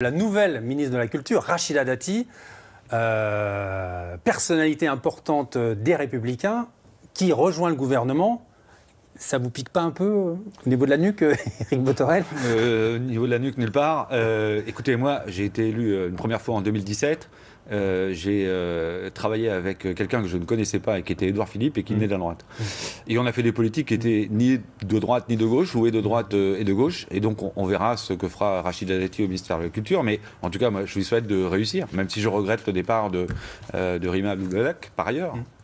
La nouvelle ministre de la Culture, Rachida Dati, euh, personnalité importante des Républicains, qui rejoint le gouvernement ça vous pique pas un peu euh, au niveau de la nuque, euh, Eric Botorel euh, Au niveau de la nuque, nulle part. écoutez, moi, j'ai été élu une première fois en 2017. j'ai travaillé avec quelqu'un que je ne connaissais pas et qui était Édouard Philippe et qui venait de la droite. Et on a fait des politiques qui étaient ni de droite ni de gauche, ou et de droite et de gauche. Et donc on, verra ce que fera Rachid Dati au ministère de la Culture. Mais en tout cas, moi, je lui souhaite de réussir, même si je regrette le départ de, de Rima Abdulbalak, par ailleurs. Mmh.